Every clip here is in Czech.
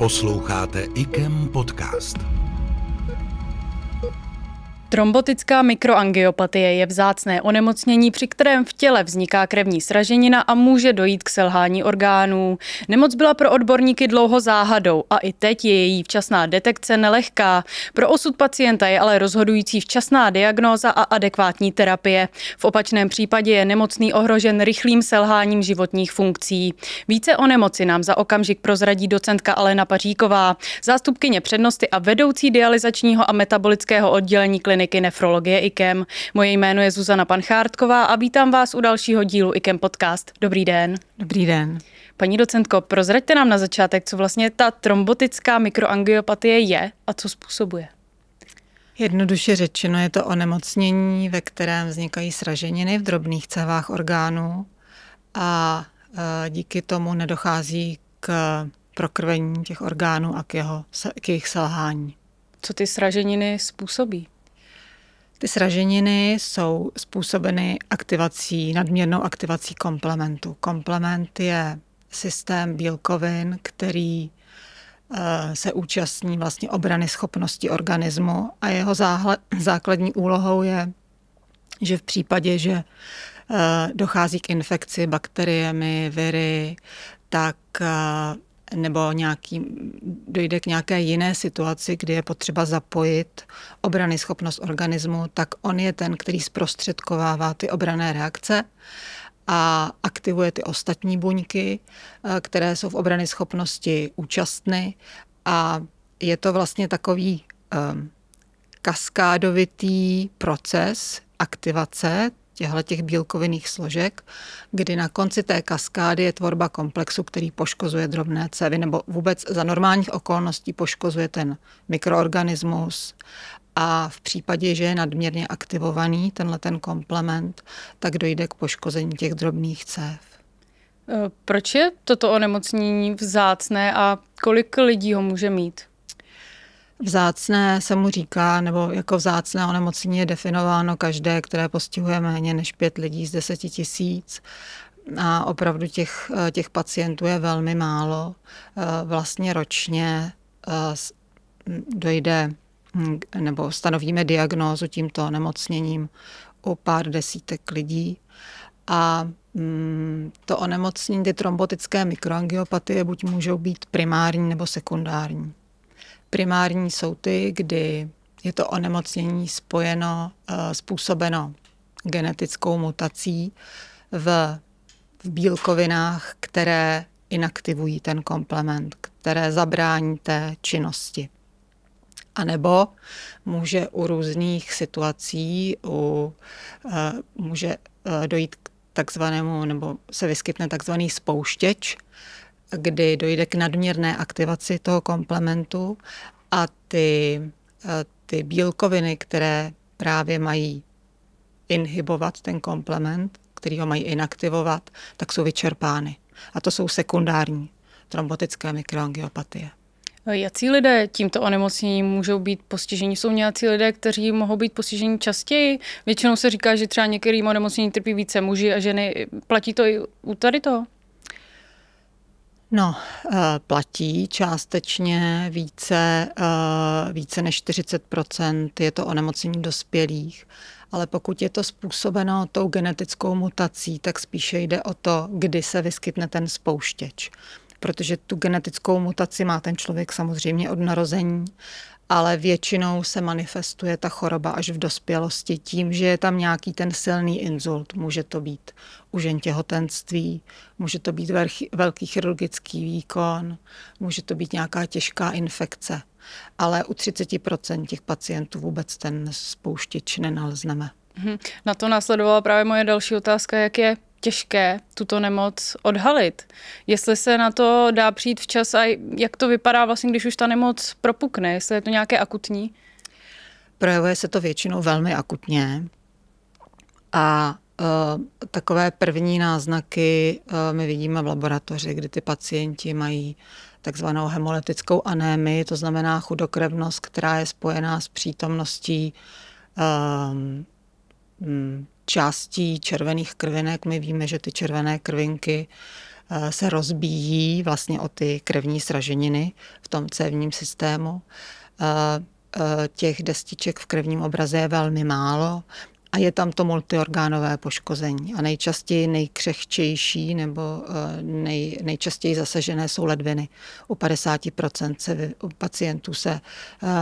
Posloucháte IKEM podcast. Trombotická mikroangiopatie je vzácné onemocnění, při kterém v těle vzniká krevní sraženina a může dojít k selhání orgánů. Nemoc byla pro odborníky dlouho záhadou a i teď je její včasná detekce nelehká. Pro osud pacienta je ale rozhodující včasná diagnóza a adekvátní terapie. V opačném případě je nemocný ohrožen rychlým selháním životních funkcí. Více o nemoci nám za okamžik prozradí docentka Alena Paříková, zástupkyně přednosti a vedoucí dializačního a metabolického oddělení kliniky kliniky nefrologie IKEM. Moje jméno je Zuzana Panchártková a vítám vás u dalšího dílu IKEM Podcast. Dobrý den. Dobrý den. Paní docentko, prozraďte nám na začátek, co vlastně ta trombotická mikroangiopatie je a co způsobuje. Jednoduše řečeno je to onemocnění, ve kterém vznikají sraženiny v drobných cévách orgánů a e, díky tomu nedochází k prokrvení těch orgánů a k, jeho, k jejich selhání. Co ty sraženiny způsobí? Ty sraženiny jsou způsobeny aktivací, nadměrnou aktivací komplementu. Komplement je systém bílkovin, který eh, se účastní vlastně obrany schopnosti organismu a jeho základní úlohou je, že v případě, že eh, dochází k infekci bakteriemi, viry, tak eh, nebo nějaký, dojde k nějaké jiné situaci, kdy je potřeba zapojit obrany schopnost organismu, tak on je ten, který zprostředkovává ty obrané reakce a aktivuje ty ostatní buňky, eh, které jsou v obrany schopnosti účastny a je to vlastně takový um, kaskádovitý proces aktivace těchto těch bílkovinných složek, kdy na konci té kaskády je tvorba komplexu, který poškozuje drobné cévy nebo vůbec za normálních okolností poškozuje ten mikroorganismus a v případě, že je nadměrně aktivovaný tenhle ten komplement, tak dojde k poškození těch drobných cév. Proč je toto onemocnění vzácné a kolik lidí ho může mít? Vzácné se mu říká, nebo jako vzácné onemocnění je definováno každé, které postihuje méně než pět lidí z deseti tisíc. A opravdu těch, eh, těch pacientů je velmi málo. Eh, vlastně ročně eh, dojde hm, nebo stanovíme diagnózu tímto onemocněním u pár desítek lidí. A hm, to onemocnění, ty trombotické mikroangiopatie, buď můžou být primární nebo sekundární. Primární jsou ty, kdy je to onemocnění spojeno, eh, způsobeno genetickou mutací v, v bílkovinách, které inaktivují ten komplement, které zabrání té činnosti. A nebo může u různých situací u, eh, může eh, dojít k takzvanému, nebo se vyskytne takzvaný spouštěč, kdy dojde k nadměrné aktivaci toho komplementu a ty, eh, ty bílkoviny, které právě mají inhibovat ten komplement, který ho mají inaktivovat, tak jsou vyčerpány. A to jsou sekundární trombotické mikroangiopatie. Eh, jací lidé tímto onemocněním můžou být postiženi? Jsou nějací lidé, kteří mohou být postiženi častěji? Většinou se říká, že třeba některým onemocnění trpí více muži a ženy. Platí to i u tady toho? No, eh, platí částečně více, eh, více než 40 je to onemocnění dospělých, ale pokud je to způsobeno tou genetickou mutací, tak spíše jde o to, kdy se vyskytne ten spouštěč protože tu genetickou mutaci má ten člověk samozřejmě od narození ale většinou se manifestuje ta choroba až v dospělosti tím, že je tam nějaký ten silný inzult. Může to být u žen těhotenství, může to být velký chirurgický výkon, může to být nějaká těžká infekce. Ale u 30% těch pacientů vůbec ten spouštič nenalezneme. Mhm. Na to následovala právě moje další otázka, jak je těžké tuto nemoc odhalit. Jestli se na to dá přijít včas a jak to vypadá vlastně, když už ta nemoc propukne, jestli je to nějaké akutní? Projevuje se to většinou velmi akutně a uh, takové první náznaky uh, my vidíme v laboratoři, kdy ty pacienti mají takzvanou hemolytickou anémii, to znamená chudokrevnost, která je spojená s přítomností um, částí červených krvinek. My víme, že ty červené krvinky eh, se rozbíjí vlastně o ty krevní sraženiny v tom cévním systému. Eh, eh, těch destiček v krevním obraze je velmi málo a je tam to multiorgánové poškození. A nejčastěji nejkřehčejší nebo nej, nejčastěji zasažené jsou ledviny. U 50% se, u pacientů se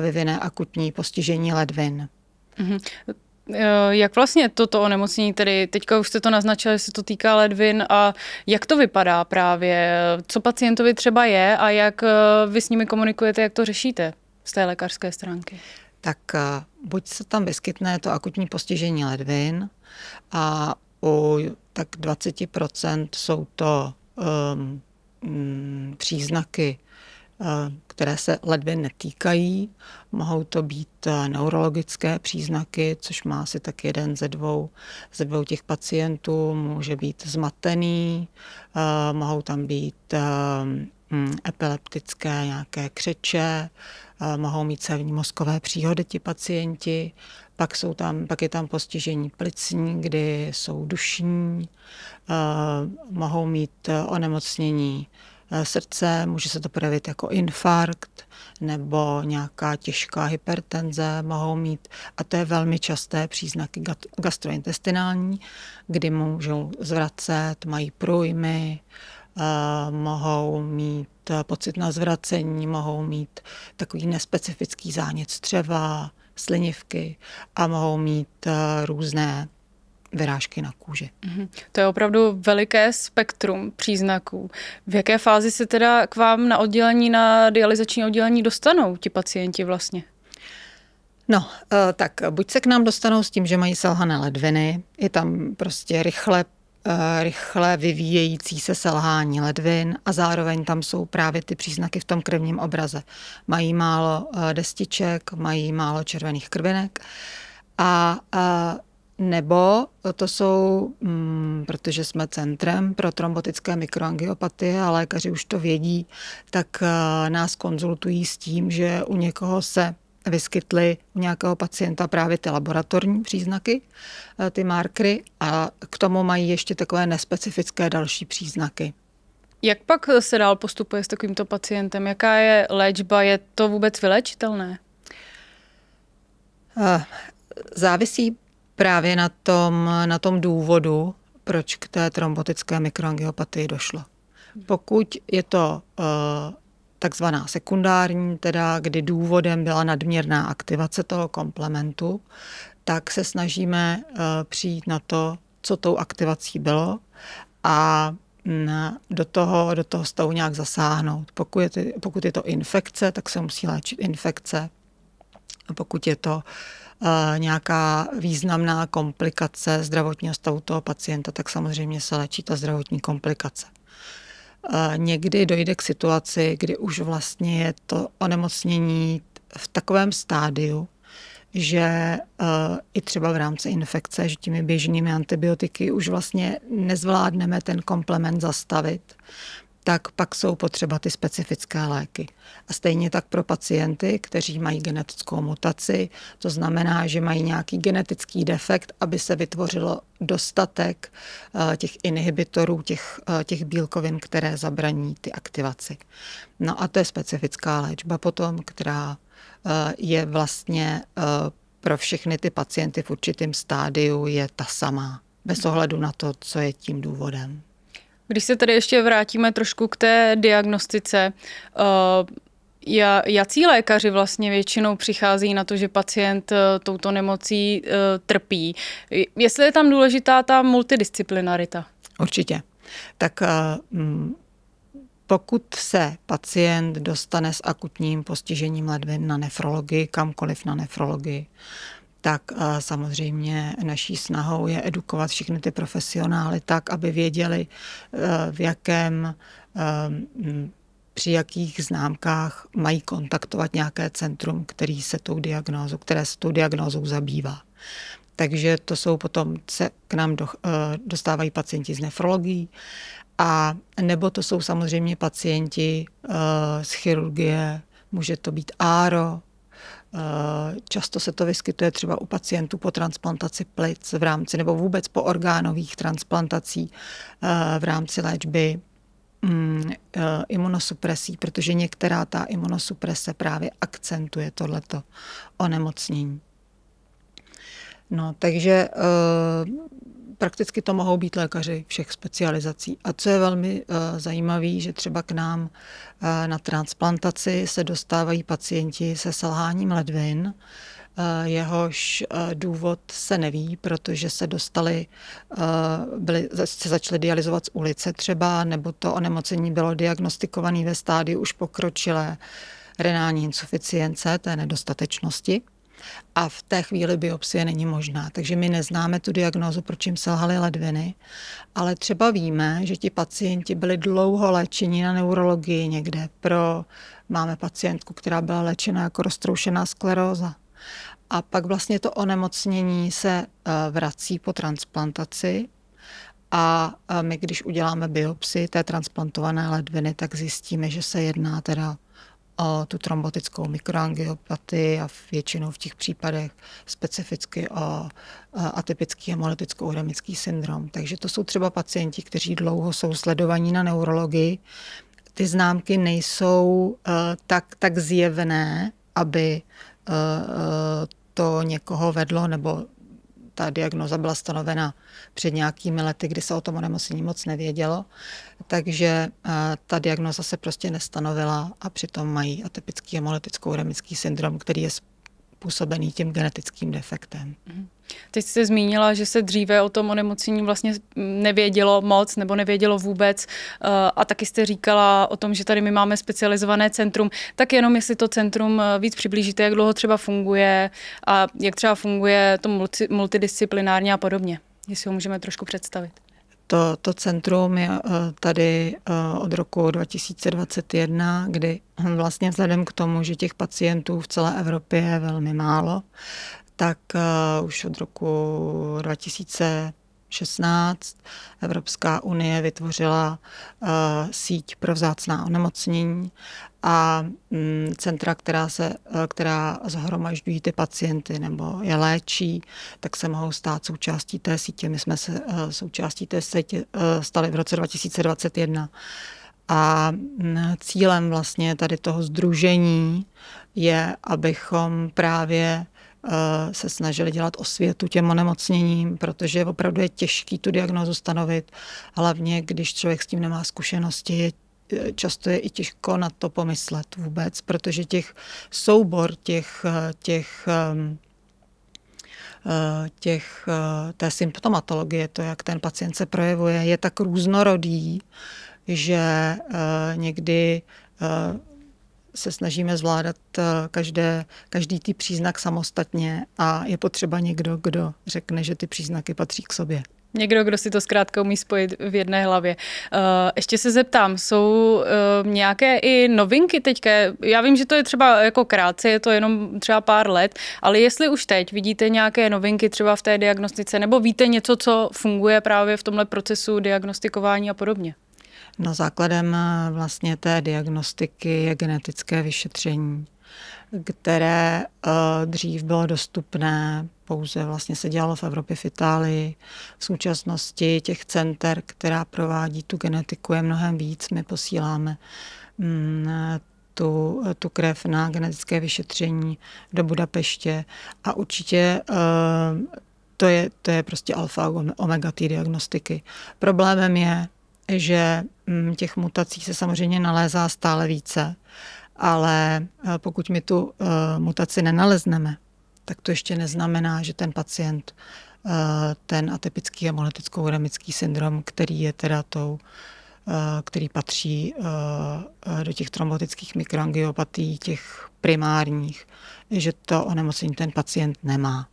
vyvine akutní postižení ledvin. Mm-hmm. Eh, jak vlastně toto onemocnění, tedy teďka už jste to naznačili, se to týká ledvin a jak to vypadá právě? Co pacientovi třeba je a jak eh, vy s nimi komunikujete, jak to řešíte z té lékařské stránky? Tak eh, buď se tam vyskytne to akutní postižení ledvin a u tak 20% jsou to um, příznaky které se ledvě netýkají. Mohou to být neurologické příznaky, což má asi tak jeden ze dvou, ze dvou těch pacientů. Může být zmatený, mohou tam být mm, epileptické nějaké křeče, mohou mít cévní mozkové příhody ti pacienti, pak, jsou tam, pak je tam postižení plicní, kdy jsou dušní, mohou mít onemocnění E, srdce, může se to projevit jako infarkt nebo nějaká těžká hypertenze mohou mít. A to je velmi časté příznaky gastrointestinální, kdy můžou zvracet, mají průjmy, e, mohou mít pocit na zvracení, mohou mít takový nespecifický zánět střeva, slinivky a mohou mít e, různé vyrážky na kůži. Mhm. To je opravdu veliké spektrum příznaků. V jaké fázi se teda k vám na oddělení, na dializační oddělení dostanou ti pacienti vlastně? No, eh, tak buď se k nám dostanou s tím, že mají selhané ledviny, je tam prostě rychle eh, rychle vyvíjející se selhání ledvin a zároveň tam jsou právě ty příznaky v tom krevním obraze. Mají málo eh, destiček, mají málo červených krvinek a, a nebo to jsou, mm, protože jsme centrem pro trombotické mikroangiopatie a lékaři už to vědí, tak uh, nás konzultují s tím, že u někoho se vyskytly u nějakého pacienta právě ty laboratorní příznaky, eh, ty markry, a k tomu mají ještě takové nespecifické další příznaky. Jak pak eh, se dál postupuje s takovýmto pacientem? Jaká je léčba? Je to vůbec vylečitelné? závisí právě na tom, na tom důvodu, proč k té trombotické mikroangiopatii došlo. Pokud je to uh, takzvaná sekundární, teda kdy důvodem byla nadměrná aktivace toho komplementu, tak se snažíme uh, přijít na to, co tou aktivací bylo a mm, do toho, do toho stavu nějak zasáhnout. Pokud je, to, pokud je to infekce, tak se musí léčit infekce. A pokud je to uh, nějaká významná komplikace zdravotního stavu toho pacienta, tak samozřejmě se léčí ta zdravotní komplikace. Někdy dojde k situaci, kdy už vlastně je to onemocnění v takovém stádiu, že uh, i třeba v rámci infekce, že těmi běžnými antibiotiky už vlastně nezvládneme ten komplement zastavit tak pak jsou potřeba ty specifické léky. A stejně tak pro pacienty, kteří mají genetickou mutaci, to znamená, že mají nějaký genetický defekt, aby se vytvořilo dostatek eh, těch inhibitorů, těch, eh, těch bílkovin, které zabraní ty aktivaci. No a to je specifická léčba potom, která eh, je vlastně pro všechny ty pacienty v určitém stádiu je ta samá, bez ohledu na to, co je tím důvodem. Když se tady ještě vrátíme trošku k té diagnostice, eh, ja, jací lékaři vlastně většinou přichází na to, že pacient eh, touto nemocí eh, trpí? Jestli je tam důležitá ta multidisciplinarita? Určitě. Tak mm, pokud se pacient dostane s akutním postižením ledvin na nefrologii, kamkoliv na nefrologii, tak samozřejmě naší snahou je edukovat všechny ty profesionály tak, aby věděli, e, v jakém e, při jakých známkách mají kontaktovat nějaké centrum, který se tou diagnózou, které se tou diagnózou zabývá. Takže to jsou potom, se k nám do, e, dostávají pacienti z nefrologií, a nebo to jsou samozřejmě pacienti z chirurgie, může to být aro. Často se to vyskytuje třeba u pacientů po transplantaci plic v rámci nebo vůbec po orgánových transplantací eh, v rámci léčby mm, eh, imunosupresí, protože některá ta imunosuprese právě akcentuje tohleto onemocnění. No, takže eh, prakticky to mohou být lékaři všech specializací. A co je velmi e, eh, zajímavé, že třeba k nám e, na transplantaci se dostávají pacienti se selháním ledvin, jehož důvod se neví, protože se dostali, byli, se začali dializovat z ulice třeba, nebo to onemocnění bylo diagnostikované ve stádiu už pokročilé renální insuficience, té nedostatečnosti a v té chvíli biopsie není možná. Takže my neznáme tu diagnózu, proč jim selhaly ledviny, ale třeba víme, že ti pacienti byli dlouho léčeni na neurologii někde. Pro, máme pacientku, která byla léčena jako roztroušená skleróza. A pak vlastně to onemocnění se eh, vrací po transplantaci a eh, my, když uděláme biopsii té transplantované ledviny, tak zjistíme, že se jedná teda a tu trombotickou mikroangiopatii a většinou v těch případech specificky a atypický hemolyticko-uremický syndrom. Takže to jsou třeba pacienti, kteří dlouho jsou sledovaní na neurologii. Ty známky nejsou eh, tak, tak zjevné, aby eh, eh, to někoho vedlo nebo ta diagnoza byla stanovena před nějakými lety, kdy se o tom onemocnění moc nevědělo, takže eh, ta diagnoza se prostě nestanovila a přitom mají atypický hemolytickou remický syndrom, který je působený tím genetickým defektem. Mhm. Teď jste zmínila, že se dříve o tom onemocnění vlastně nevědělo moc nebo nevědělo vůbec eh, a taky jste říkala o tom, že tady my máme specializované centrum, tak jenom jestli to centrum eh, víc přiblížíte, jak dlouho třeba funguje a jak třeba funguje to multidisciplinárně a podobně, jestli ho můžeme trošku představit. To, to centrum je eh, tady eh, od roku 2021, kdy hm, vlastně vzhledem k tomu, že těch pacientů v celé Evropě je velmi málo, tak eh, už od roku 2000 16 Evropská unie vytvořila uh, síť pro vzácná onemocnění a um, centra, která, se, uh, která zhromažďují ty pacienty nebo je léčí, tak se mohou stát součástí té sítě. My jsme se uh, součástí té sítě stali v roce 2021. A mm, cílem vlastně tady toho združení je, abychom právě Eh, se snažili dělat osvětu těm onemocněním, protože opravdu je těžký tu diagnózu stanovit, hlavně když člověk s tím nemá zkušenosti, je eh, často je i těžko na to pomyslet vůbec, protože těch soubor těch, eh, těch ehm, těch, té symptomatologie, to, jak ten pacient se projevuje, je tak různorodý, že někdy se snažíme zvládat eh, každé, každý ty příznak samostatně a je potřeba někdo, kdo řekne, že ty příznaky patří k sobě. Někdo, kdo si to zkrátka umí spojit v jedné hlavě. Uh, ještě se zeptám, jsou uh, nějaké i novinky teďka? Já vím, že to je třeba jako krátce, je to jenom třeba pár let, ale jestli už teď vidíte nějaké novinky třeba v té diagnostice, nebo víte něco, co funguje právě v tomhle procesu diagnostikování a podobně? No základem eh, vlastně té diagnostiky je genetické vyšetření, které eh, dřív bylo dostupné, pouze vlastně se dělalo v Evropě, v Itálii. V současnosti těch center, která provádí tu genetiku, je mnohem víc. My posíláme mm, tu, tu krev na genetické vyšetření do Budapeště a určitě eh, to je, to je prostě alfa omega té diagnostiky. Problémem je, že mm, těch mutací se samozřejmě nalézá stále více, ale eh, pokud my tu eh, mutaci nenalezneme, tak to ještě neznamená, že ten pacient eh, ten atypický hemolytickou uremický syndrom, který je teda tou, který patří do těch trombotických mikroangiopatí, těch primárních, že to onemocnění ten pacient nemá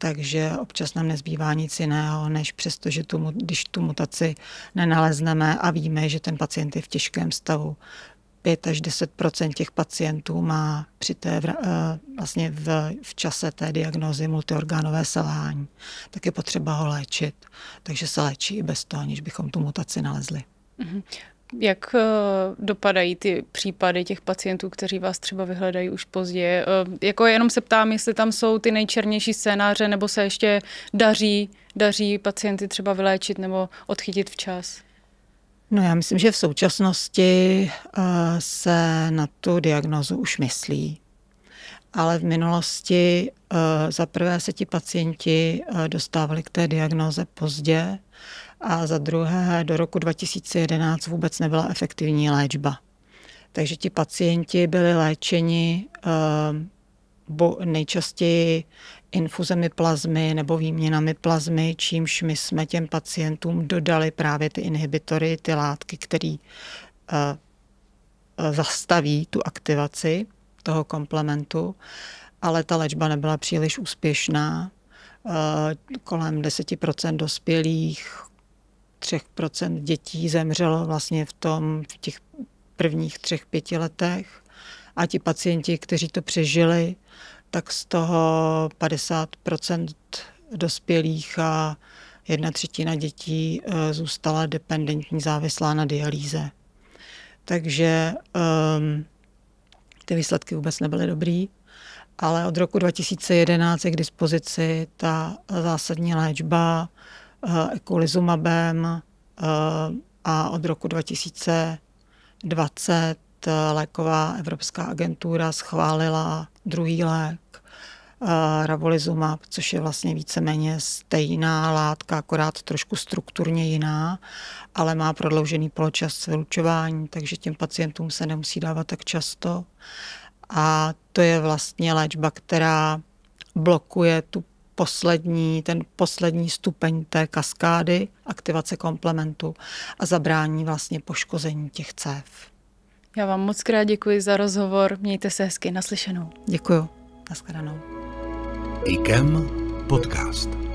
takže občas nám nezbývá nic jiného, než přesto, že tu, když tu mutaci nenalezneme a víme, že ten pacient je v těžkém stavu, 5 až 10 těch pacientů má při té, eh, vlastně v, v čase té diagnózy multiorgánové selhání, tak je potřeba ho léčit. Takže se léčí i bez toho, aniž bychom tu mutaci nalezli. Mhm. Jak eh, dopadají ty případy těch pacientů, kteří vás třeba vyhledají už později? Eh, jako jenom se ptám, jestli tam jsou ty nejčernější scénáře, nebo se ještě daří, daří pacienty třeba vyléčit nebo odchytit včas? No já myslím, že v současnosti eh, se na tu diagnozu už myslí. Ale v minulosti zaprvé se ti pacienti dostávali k té diagnoze pozdě, a za druhé do roku 2011 vůbec nebyla efektivní léčba. Takže ti pacienti byli léčeni eh, bo nejčastěji infuzemi plazmy nebo výměnami plazmy, čímž my jsme těm pacientům dodali právě ty inhibitory, ty látky, které eh, eh, zastaví tu aktivaci toho komplementu, ale ta léčba nebyla příliš úspěšná. Kolem 10% dospělých, 3% dětí zemřelo vlastně v, tom, v těch prvních třech, pěti letech a ti pacienti, kteří to přežili, tak z toho 50% dospělých a jedna třetina dětí eh, zůstala dependentní, závislá na dialýze. Takže um, ty výsledky vůbec nebyly dobrý, ale od roku 2011 je k dispozici ta zásadní léčba Eh, ekulizumabem eh, a od roku 2020 eh, léková Evropská agentura schválila druhý lék ravolizumab, což je vlastně víceméně stejná látka, akorát trošku strukturně jiná, ale má prodloužený poločas vylučování, takže těm pacientům se nemusí dávat tak často. A to je vlastně léčba, která blokuje tu poslední, ten poslední stupeň té kaskády, aktivace komplementu a zabrání vlastně poškození těch cév. Já vám moc krát děkuji za rozhovor, mějte se hezky, naslyšenou. Děkuji, Naschledanou. IKEM podcast.